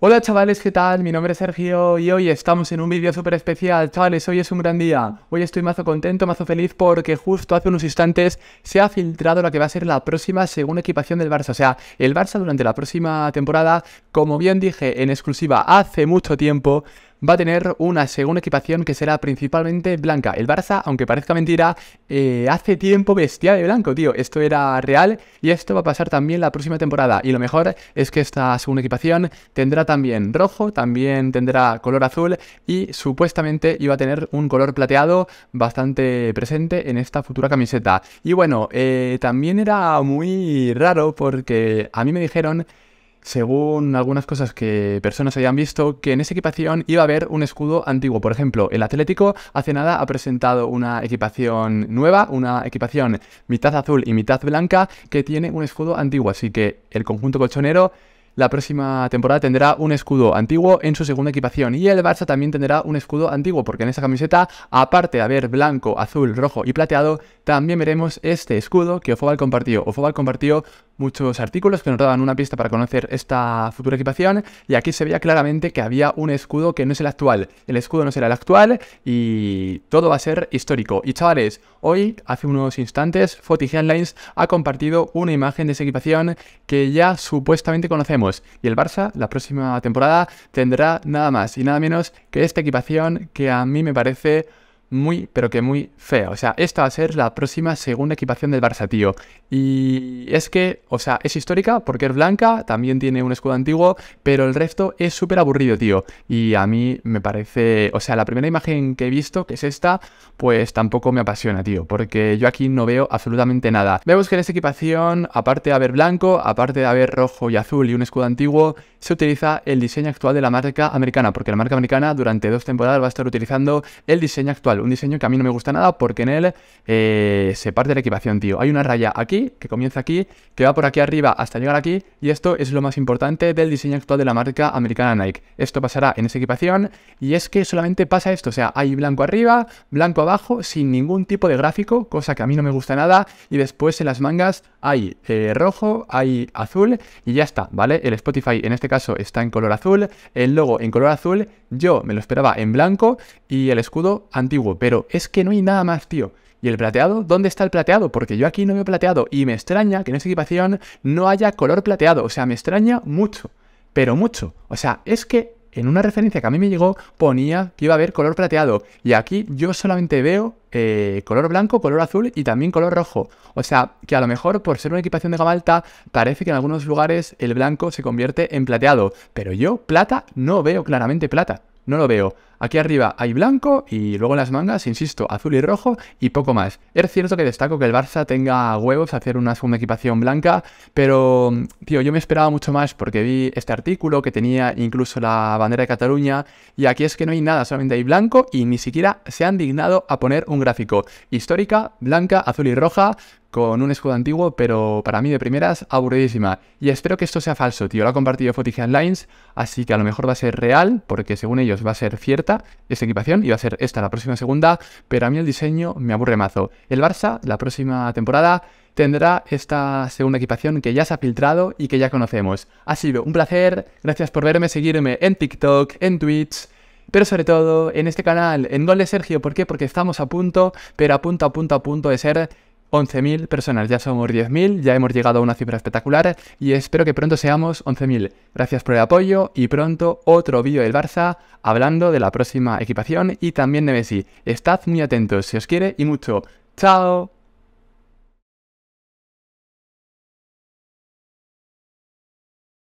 Hola chavales, ¿qué tal? Mi nombre es Sergio y hoy estamos en un vídeo súper especial. Chavales, hoy es un gran día. Hoy estoy mazo contento, mazo feliz porque justo hace unos instantes se ha filtrado la que va a ser la próxima segunda equipación del Barça. O sea, el Barça durante la próxima temporada, como bien dije en exclusiva hace mucho tiempo, va a tener una segunda equipación que será principalmente blanca. El Barça, aunque parezca mentira, eh, hace tiempo vestía de blanco, tío. Esto era real y esto va a pasar también la próxima temporada. Y lo mejor es que esta segunda equipación tendrá también rojo, también tendrá color azul y supuestamente iba a tener un color plateado bastante presente en esta futura camiseta. Y bueno, eh, también era muy raro porque a mí me dijeron según algunas cosas que personas hayan visto, que en esa equipación iba a haber un escudo antiguo. Por ejemplo, el Atlético hace nada ha presentado una equipación nueva, una equipación mitad azul y mitad blanca, que tiene un escudo antiguo. Así que el conjunto colchonero la próxima temporada tendrá un escudo antiguo en su segunda equipación y el Barça también tendrá un escudo antiguo porque en esa camiseta, aparte de haber blanco, azul, rojo y plateado, también veremos este escudo que Ofobal compartió. Ofobal compartió muchos artículos que nos daban una pista para conocer esta futura equipación y aquí se veía claramente que había un escudo que no es el actual, el escudo no será el actual y todo va a ser histórico. Y chavales, hoy, hace unos instantes, Foti Lines ha compartido una imagen de esa equipación que ya supuestamente conocemos y el Barça la próxima temporada tendrá nada más y nada menos que esta equipación que a mí me parece muy, pero que muy fea. O sea, esta va a ser la próxima segunda equipación del Barça, tío. Y es que, o sea, es histórica porque es blanca, también tiene un escudo antiguo, pero el resto es súper aburrido, tío. Y a mí me parece, o sea, la primera imagen que he visto, que es esta, pues tampoco me apasiona, tío, porque yo aquí no veo absolutamente nada. Vemos que en esta equipación, aparte de haber blanco, aparte de haber rojo y azul y un escudo antiguo, se utiliza el diseño actual de la marca americana, porque la marca americana durante dos temporadas va a estar utilizando el diseño actual un diseño que a mí no me gusta nada porque en él eh, se parte la equipación, tío. Hay una raya aquí, que comienza aquí, que va por aquí arriba hasta llegar aquí, y esto es lo más importante del diseño actual de la marca americana Nike. Esto pasará en esa equipación, y es que solamente pasa esto, o sea, hay blanco arriba, blanco abajo, sin ningún tipo de gráfico, cosa que a mí no me gusta nada, y después en las mangas hay eh, rojo, hay azul, y ya está, ¿vale? El Spotify en este caso está en color azul, el logo en color azul, yo me lo esperaba en blanco, y el escudo antiguo pero es que no hay nada más, tío. ¿Y el plateado? ¿Dónde está el plateado? Porque yo aquí no veo plateado y me extraña que en esta equipación no haya color plateado. O sea, me extraña mucho, pero mucho. O sea, es que en una referencia que a mí me llegó ponía que iba a haber color plateado. Y aquí yo solamente veo eh, color blanco, color azul y también color rojo. O sea, que a lo mejor por ser una equipación de Gabalta, parece que en algunos lugares el blanco se convierte en plateado. Pero yo plata no veo claramente plata no lo veo. Aquí arriba hay blanco y luego en las mangas, insisto, azul y rojo y poco más. Es cierto que destaco que el Barça tenga huevos a hacer una segunda equipación blanca, pero, tío, yo me esperaba mucho más porque vi este artículo que tenía incluso la bandera de Cataluña y aquí es que no hay nada, solamente hay blanco y ni siquiera se han dignado a poner un gráfico. Histórica, blanca, azul y roja, con un escudo antiguo, pero para mí de primeras, aburridísima. Y espero que esto sea falso, tío. Lo ha compartido Fotigian Lines, así que a lo mejor va a ser real, porque según ellos va a ser cierta esta equipación y va a ser esta la próxima segunda, pero a mí el diseño me aburre mazo. El Barça, la próxima temporada, tendrá esta segunda equipación que ya se ha filtrado y que ya conocemos. Ha sido un placer, gracias por verme, seguirme en TikTok, en Twitch pero sobre todo en este canal, en Gol de Sergio. ¿Por qué? Porque estamos a punto, pero a punto, a punto, a punto de ser 11.000 personas, ya somos 10.000, ya hemos llegado a una cifra espectacular y espero que pronto seamos 11.000. Gracias por el apoyo y pronto otro vídeo del Barça hablando de la próxima equipación y también de Messi. Estad muy atentos, si os quiere y mucho. ¡Chao!